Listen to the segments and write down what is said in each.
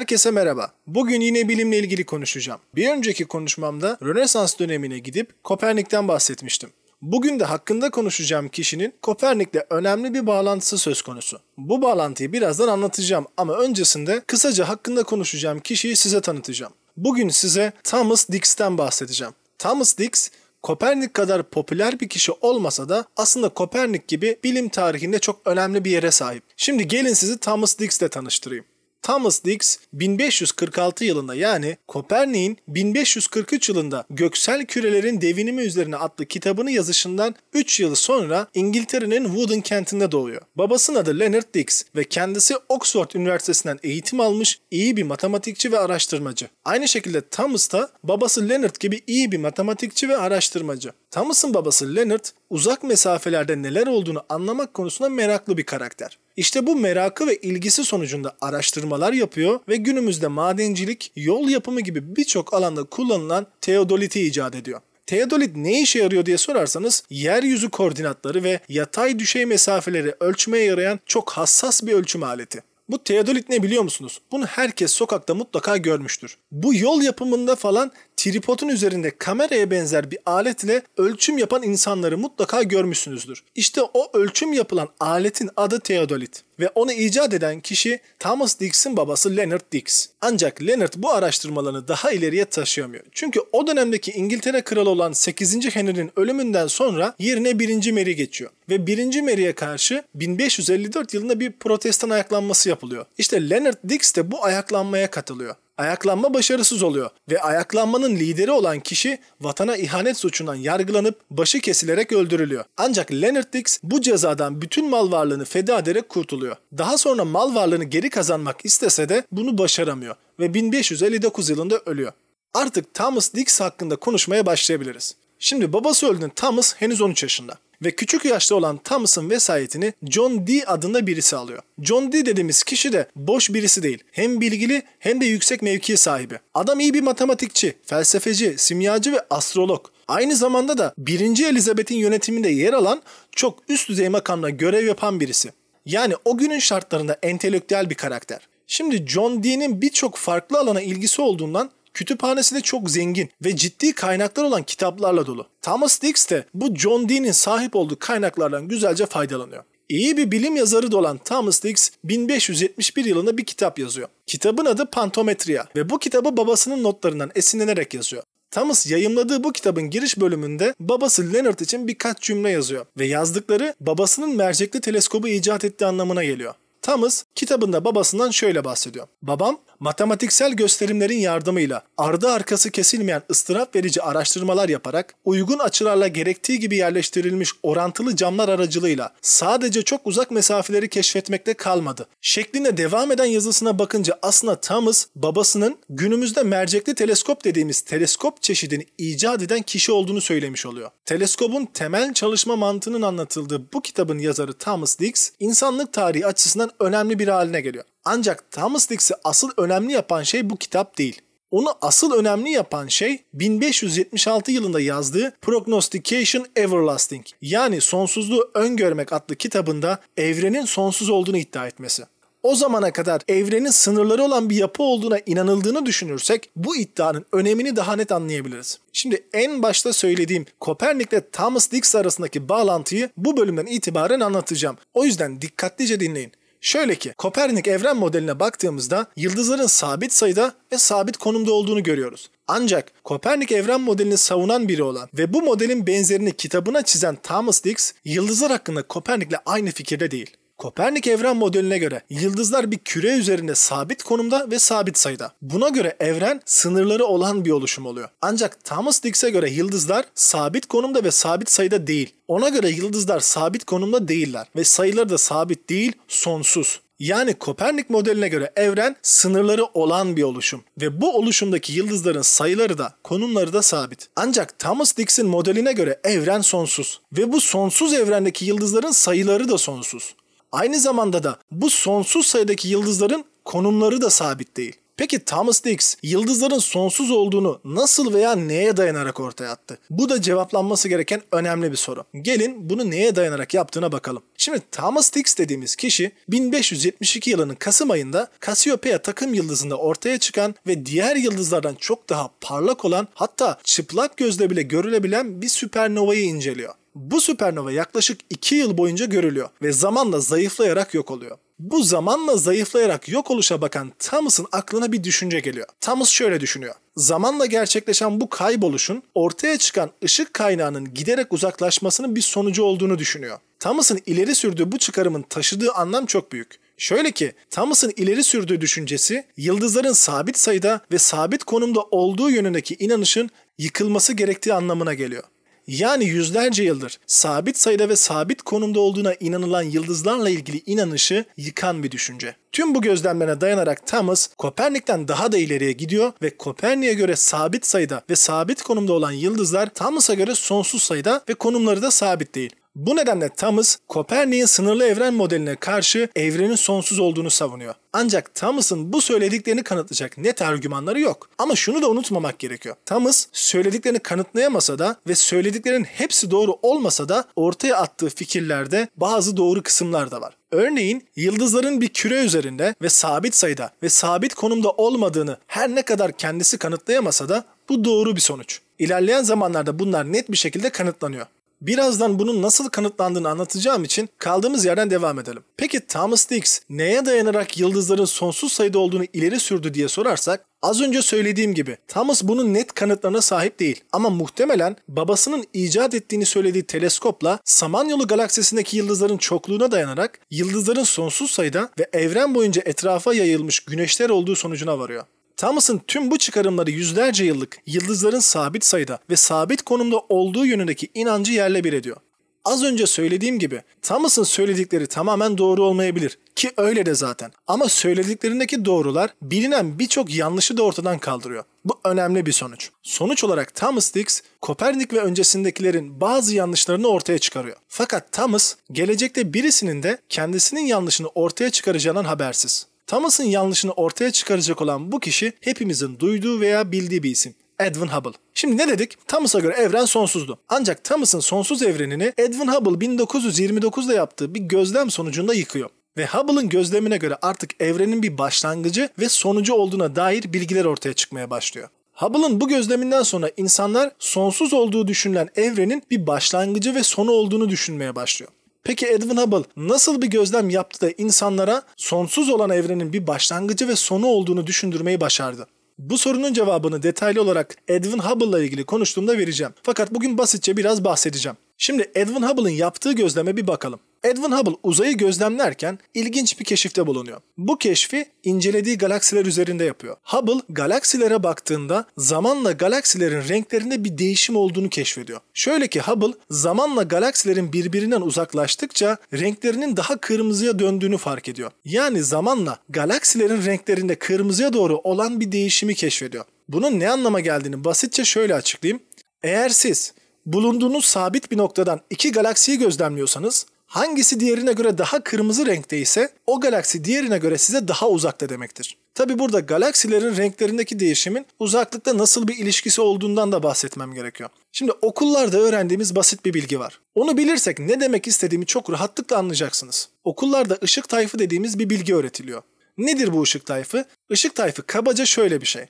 Herkese merhaba. Bugün yine bilimle ilgili konuşacağım. Bir önceki konuşmamda Rönesans dönemine gidip Kopernik'ten bahsetmiştim. Bugün de hakkında konuşacağım kişinin Kopernik'le önemli bir bağlantısı söz konusu. Bu bağlantıyı birazdan anlatacağım ama öncesinde kısaca hakkında konuşacağım kişiyi size tanıtacağım. Bugün size Thomas Dix'ten bahsedeceğim. Thomas Dix Kopernik kadar popüler bir kişi olmasa da aslında Kopernik gibi bilim tarihinde çok önemli bir yere sahip. Şimdi gelin sizi Thomas Dix'le tanıştırayım. Thomas Dix 1546 yılında yani Kopernik'in 1543 yılında göksel kürelerin devinimi üzerine adlı kitabını yazışından 3 yılı sonra İngiltere'nin Woden kentinde doğuyor. Babasının adı Leonard Dix ve kendisi Oxford Üniversitesi'nden eğitim almış iyi bir matematikçi ve araştırmacı. Aynı şekilde Thomas da babası Leonard gibi iyi bir matematikçi ve araştırmacı. Thomas'ın babası Leonard uzak mesafelerde neler olduğunu anlamak konusunda meraklı bir karakter. İşte bu merakı ve ilgisi sonucunda araştırmalar yapıyor ve günümüzde madencilik, yol yapımı gibi birçok alanda kullanılan teodoliti icat ediyor. Teodolit ne işe yarıyor diye sorarsanız yeryüzü koordinatları ve yatay düşey mesafeleri ölçmeye yarayan çok hassas bir ölçüm aleti. Bu teodolit ne biliyor musunuz? Bunu herkes sokakta mutlaka görmüştür. Bu yol yapımında falan tripodun üzerinde kameraya benzer bir aletle ölçüm yapan insanları mutlaka görmüşsünüzdür. İşte o ölçüm yapılan aletin adı teodolit ve onu icat eden kişi Thomas Dix'in babası Leonard Dix. Ancak Leonard bu araştırmalarını daha ileriye taşıyamıyor. Çünkü o dönemdeki İngiltere kralı olan 8. Henry'nin ölümünden sonra yerine 1. Mary geçiyor. Ve 1. Mary'e karşı 1554 yılında bir protestan ayaklanması yapılıyor. İşte Leonard Dix de bu ayaklanmaya katılıyor ayaklanma başarısız oluyor ve ayaklanmanın lideri olan kişi vatana ihanet suçundan yargılanıp başı kesilerek öldürülüyor. Ancak Leonard Dix bu cezadan bütün mal varlığını feda ederek kurtuluyor. Daha sonra mal varlığını geri kazanmak istese de bunu başaramıyor ve 1559 yılında ölüyor. Artık Thomas Dix hakkında konuşmaya başlayabiliriz. Şimdi babası öldüğünde Thomas henüz 13 yaşında ve küçük yaşta olan Thomas'ın vesayetini John Dee adında birisi alıyor. John Dee dediğimiz kişi de boş birisi değil. Hem bilgili hem de yüksek mevkiye sahibi. Adam iyi bir matematikçi, felsefeci, simyacı ve astrolog. Aynı zamanda da 1. Elizabeth'in yönetiminde yer alan çok üst düzey makamda görev yapan birisi. Yani o günün şartlarında entelektüel bir karakter. Şimdi John Dee'nin birçok farklı alana ilgisi olduğundan Kütüphanesi de çok zengin ve ciddi kaynaklar olan kitaplarla dolu. Thomas Dix de bu John Dee'nin sahip olduğu kaynaklardan güzelce faydalanıyor. İyi bir bilim yazarı da olan Thomas Dix 1571 yılında bir kitap yazıyor. Kitabın adı Pantometria ve bu kitabı babasının notlarından esinlenerek yazıyor. Thomas yayımladığı bu kitabın giriş bölümünde babası Leonard için birkaç cümle yazıyor ve yazdıkları babasının mercekli teleskobu icat ettiği anlamına geliyor. Thomas kitabında babasından şöyle bahsediyor. Babam matematiksel gösterimlerin yardımıyla ardı arkası kesilmeyen ıstırap verici araştırmalar yaparak uygun açılarla gerektiği gibi yerleştirilmiş orantılı camlar aracılığıyla sadece çok uzak mesafeleri keşfetmekte kalmadı. Şeklinde devam eden yazısına bakınca aslında Thomas babasının günümüzde mercekli teleskop dediğimiz teleskop çeşidini icat eden kişi olduğunu söylemiş oluyor. Teleskobun temel çalışma mantığının anlatıldığı bu kitabın yazarı Thomas Dix insanlık tarihi açısından önemli bir haline geliyor. Ancak Thomas Dix'i asıl önemli yapan şey bu kitap değil. Onu asıl önemli yapan şey 1576 yılında yazdığı Prognostication Everlasting yani Sonsuzluğu Öngörmek adlı kitabında evrenin sonsuz olduğunu iddia etmesi. O zamana kadar evrenin sınırları olan bir yapı olduğuna inanıldığını düşünürsek bu iddianın önemini daha net anlayabiliriz. Şimdi en başta söylediğim Kopernik ile Thomas Dix arasındaki bağlantıyı bu bölümden itibaren anlatacağım. O yüzden dikkatlice dinleyin. Şöyle ki Kopernik evren modeline baktığımızda yıldızların sabit sayıda ve sabit konumda olduğunu görüyoruz. Ancak Kopernik evren modelini savunan biri olan ve bu modelin benzerini kitabına çizen Thomas Dix yıldızlar hakkında Kopernik'le aynı fikirde değil. Kopernik evren modeline göre yıldızlar bir küre üzerinde sabit konumda ve sabit sayıda. Buna göre evren sınırları olan bir oluşum oluyor. Ancak Thomas Dix'e göre yıldızlar sabit konumda ve sabit sayıda değil. Ona göre yıldızlar sabit konumda değiller ve sayıları da sabit değil, sonsuz. Yani Kopernik modeline göre evren sınırları olan bir oluşum ve bu oluşumdaki yıldızların sayıları da konumları da sabit. Ancak Thomas Dix'in modeline göre evren sonsuz ve bu sonsuz evrendeki yıldızların sayıları da sonsuz. Aynı zamanda da bu sonsuz sayıdaki yıldızların konumları da sabit değil. Peki Thomas Dix yıldızların sonsuz olduğunu nasıl veya neye dayanarak ortaya attı? Bu da cevaplanması gereken önemli bir soru. Gelin bunu neye dayanarak yaptığına bakalım. Şimdi Thomas Dix dediğimiz kişi 1572 yılının Kasım ayında Cassiopeia takım yıldızında ortaya çıkan ve diğer yıldızlardan çok daha parlak olan hatta çıplak gözle bile görülebilen bir süpernovayı inceliyor. Bu süpernova yaklaşık 2 yıl boyunca görülüyor ve zamanla zayıflayarak yok oluyor. Bu zamanla zayıflayarak yok oluşa bakan Thomas'ın aklına bir düşünce geliyor. Thomas şöyle düşünüyor. Zamanla gerçekleşen bu kayboluşun ortaya çıkan ışık kaynağının giderek uzaklaşmasının bir sonucu olduğunu düşünüyor. Thomas'ın ileri sürdüğü bu çıkarımın taşıdığı anlam çok büyük. Şöyle ki Thomas'ın ileri sürdüğü düşüncesi yıldızların sabit sayıda ve sabit konumda olduğu yönündeki inanışın yıkılması gerektiği anlamına geliyor yani yüzlerce yıldır sabit sayıda ve sabit konumda olduğuna inanılan yıldızlarla ilgili inanışı yıkan bir düşünce. Tüm bu gözlemlerine dayanarak Thomas, Kopernik'ten daha da ileriye gidiyor ve Kopernik'e göre sabit sayıda ve sabit konumda olan yıldızlar Thomas'a göre sonsuz sayıda ve konumları da sabit değil. Bu nedenle Thomas, Kopernik'in sınırlı evren modeline karşı evrenin sonsuz olduğunu savunuyor. Ancak Thomas'ın bu söylediklerini kanıtlayacak net argümanları yok. Ama şunu da unutmamak gerekiyor. Thomas söylediklerini kanıtlayamasa da ve söylediklerin hepsi doğru olmasa da ortaya attığı fikirlerde bazı doğru kısımlar da var. Örneğin yıldızların bir küre üzerinde ve sabit sayıda ve sabit konumda olmadığını her ne kadar kendisi kanıtlayamasa da bu doğru bir sonuç. İlerleyen zamanlarda bunlar net bir şekilde kanıtlanıyor. Birazdan bunun nasıl kanıtlandığını anlatacağım için kaldığımız yerden devam edelim. Peki Thomas Dix neye dayanarak yıldızların sonsuz sayıda olduğunu ileri sürdü diye sorarsak Az önce söylediğim gibi Thomas bunun net kanıtlarına sahip değil ama muhtemelen babasının icat ettiğini söylediği teleskopla Samanyolu galaksisindeki yıldızların çokluğuna dayanarak yıldızların sonsuz sayıda ve evren boyunca etrafa yayılmış güneşler olduğu sonucuna varıyor. Thomas'ın tüm bu çıkarımları yüzlerce yıllık yıldızların sabit sayıda ve sabit konumda olduğu yönündeki inancı yerle bir ediyor. Az önce söylediğim gibi Thomas'ın söyledikleri tamamen doğru olmayabilir ki öyle de zaten. Ama söylediklerindeki doğrular bilinen birçok yanlışı da ortadan kaldırıyor. Bu önemli bir sonuç. Sonuç olarak Thomas Dix, Kopernik ve öncesindekilerin bazı yanlışlarını ortaya çıkarıyor. Fakat Thomas, gelecekte birisinin de kendisinin yanlışını ortaya çıkaracağından habersiz. Thomas'ın yanlışını ortaya çıkaracak olan bu kişi hepimizin duyduğu veya bildiği bir isim. Edwin Hubble. Şimdi ne dedik? Thomas'a göre evren sonsuzdu. Ancak Thomas'ın sonsuz evrenini Edwin Hubble 1929'da yaptığı bir gözlem sonucunda yıkıyor. Ve Hubble'ın gözlemine göre artık evrenin bir başlangıcı ve sonucu olduğuna dair bilgiler ortaya çıkmaya başlıyor. Hubble'ın bu gözleminden sonra insanlar sonsuz olduğu düşünülen evrenin bir başlangıcı ve sonu olduğunu düşünmeye başlıyor. Peki Edwin Hubble nasıl bir gözlem yaptı da insanlara sonsuz olan evrenin bir başlangıcı ve sonu olduğunu düşündürmeyi başardı? Bu sorunun cevabını detaylı olarak Edwin Hubble'la ilgili konuştuğumda vereceğim. Fakat bugün basitçe biraz bahsedeceğim. Şimdi Edwin Hubble'ın yaptığı gözleme bir bakalım. Edwin Hubble uzayı gözlemlerken ilginç bir keşifte bulunuyor. Bu keşfi incelediği galaksiler üzerinde yapıyor. Hubble galaksilere baktığında zamanla galaksilerin renklerinde bir değişim olduğunu keşfediyor. Şöyle ki Hubble zamanla galaksilerin birbirinden uzaklaştıkça renklerinin daha kırmızıya döndüğünü fark ediyor. Yani zamanla galaksilerin renklerinde kırmızıya doğru olan bir değişimi keşfediyor. Bunun ne anlama geldiğini basitçe şöyle açıklayayım. Eğer siz bulunduğunuz sabit bir noktadan iki galaksiyi gözlemliyorsanız Hangisi diğerine göre daha kırmızı renkte ise o galaksi diğerine göre size daha uzakta demektir. Tabi burada galaksilerin renklerindeki değişimin uzaklıkta nasıl bir ilişkisi olduğundan da bahsetmem gerekiyor. Şimdi okullarda öğrendiğimiz basit bir bilgi var. Onu bilirsek ne demek istediğimi çok rahatlıkla anlayacaksınız. Okullarda ışık tayfı dediğimiz bir bilgi öğretiliyor. Nedir bu ışık tayfı? Işık tayfı kabaca şöyle bir şey.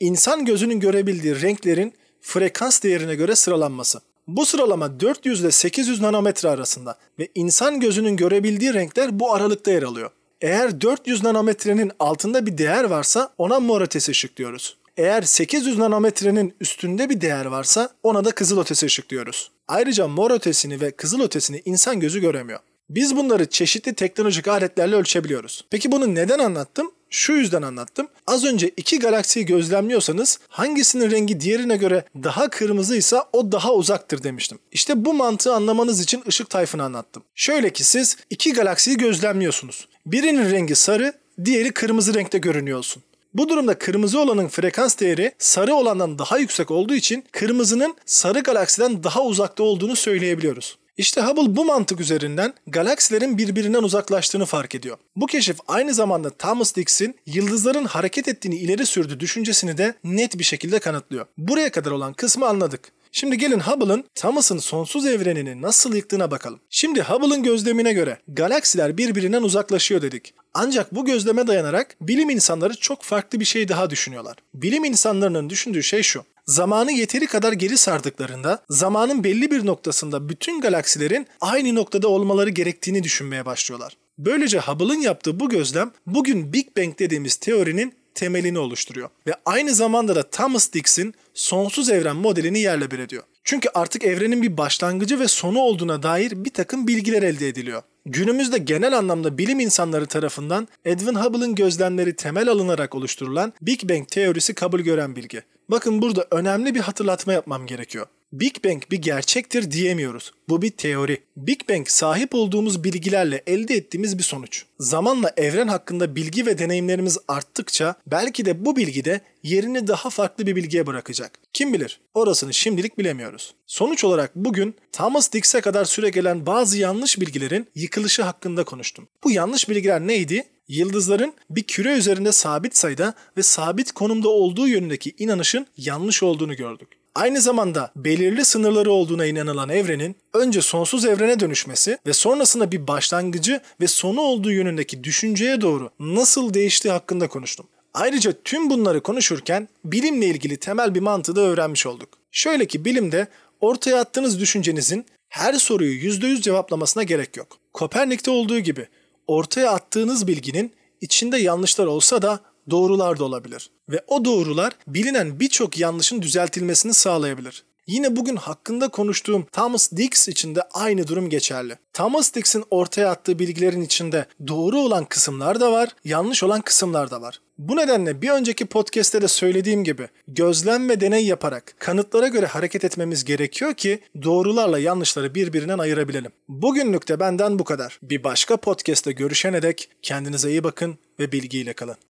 İnsan gözünün görebildiği renklerin frekans değerine göre sıralanması. Bu sıralama 400 ile 800 nanometre arasında ve insan gözünün görebildiği renkler bu aralıkta yer alıyor. Eğer 400 nanometrenin altında bir değer varsa ona mor ötesi ışık diyoruz. Eğer 800 nanometrenin üstünde bir değer varsa ona da kızıl ötesi ışık diyoruz. Ayrıca mor ötesini ve kızıl ötesini insan gözü göremiyor. Biz bunları çeşitli teknolojik aletlerle ölçebiliyoruz. Peki bunu neden anlattım? Şu yüzden anlattım. Az önce iki galaksiyi gözlemliyorsanız hangisinin rengi diğerine göre daha kırmızıysa o daha uzaktır demiştim. İşte bu mantığı anlamanız için ışık tayfını anlattım. Şöyle ki siz iki galaksiyi gözlemliyorsunuz. Birinin rengi sarı, diğeri kırmızı renkte görünüyorsun. Bu durumda kırmızı olanın frekans değeri sarı olandan daha yüksek olduğu için kırmızının sarı galaksiden daha uzakta olduğunu söyleyebiliyoruz. İşte Hubble bu mantık üzerinden galaksilerin birbirinden uzaklaştığını fark ediyor. Bu keşif aynı zamanda Thomas Dix'in yıldızların hareket ettiğini ileri sürdü düşüncesini de net bir şekilde kanıtlıyor. Buraya kadar olan kısmı anladık. Şimdi gelin Hubble'ın Thomas'ın sonsuz evrenini nasıl yıktığına bakalım. Şimdi Hubble'ın gözlemine göre galaksiler birbirinden uzaklaşıyor dedik. Ancak bu gözleme dayanarak bilim insanları çok farklı bir şey daha düşünüyorlar. Bilim insanlarının düşündüğü şey şu zamanı yeteri kadar geri sardıklarında zamanın belli bir noktasında bütün galaksilerin aynı noktada olmaları gerektiğini düşünmeye başlıyorlar. Böylece Hubble'ın yaptığı bu gözlem bugün Big Bang dediğimiz teorinin temelini oluşturuyor ve aynı zamanda da Thomas Dix'in sonsuz evren modelini yerle bir ediyor. Çünkü artık evrenin bir başlangıcı ve sonu olduğuna dair bir takım bilgiler elde ediliyor günümüzde genel anlamda bilim insanları tarafından Edwin Hubble'ın gözlemleri temel alınarak oluşturulan Big Bang teorisi kabul gören bilgi. Bakın burada önemli bir hatırlatma yapmam gerekiyor. Big Bang bir gerçektir diyemiyoruz. Bu bir teori. Big Bang sahip olduğumuz bilgilerle elde ettiğimiz bir sonuç. Zamanla evren hakkında bilgi ve deneyimlerimiz arttıkça belki de bu bilgi de yerini daha farklı bir bilgiye bırakacak. Kim bilir? Orasını şimdilik bilemiyoruz. Sonuç olarak bugün Thomas Dix'e kadar süre gelen bazı yanlış bilgilerin yıkılışı hakkında konuştum. Bu yanlış bilgiler neydi? Yıldızların bir küre üzerinde sabit sayıda ve sabit konumda olduğu yönündeki inanışın yanlış olduğunu gördük aynı zamanda belirli sınırları olduğuna inanılan evrenin önce sonsuz evrene dönüşmesi ve sonrasında bir başlangıcı ve sonu olduğu yönündeki düşünceye doğru nasıl değiştiği hakkında konuştum. Ayrıca tüm bunları konuşurken bilimle ilgili temel bir mantığı da öğrenmiş olduk. Şöyle ki bilimde ortaya attığınız düşüncenizin her soruyu %100 cevaplamasına gerek yok. Kopernik'te olduğu gibi ortaya attığınız bilginin içinde yanlışlar olsa da doğrular da olabilir. Ve o doğrular bilinen birçok yanlışın düzeltilmesini sağlayabilir. Yine bugün hakkında konuştuğum Thomas Dix için de aynı durum geçerli. Thomas Dix'in ortaya attığı bilgilerin içinde doğru olan kısımlar da var, yanlış olan kısımlar da var. Bu nedenle bir önceki podcast'te de söylediğim gibi gözlem ve deney yaparak kanıtlara göre hareket etmemiz gerekiyor ki doğrularla yanlışları birbirinden ayırabilelim. Bugünlük de benden bu kadar. Bir başka podcast'te görüşene dek kendinize iyi bakın ve bilgiyle kalın.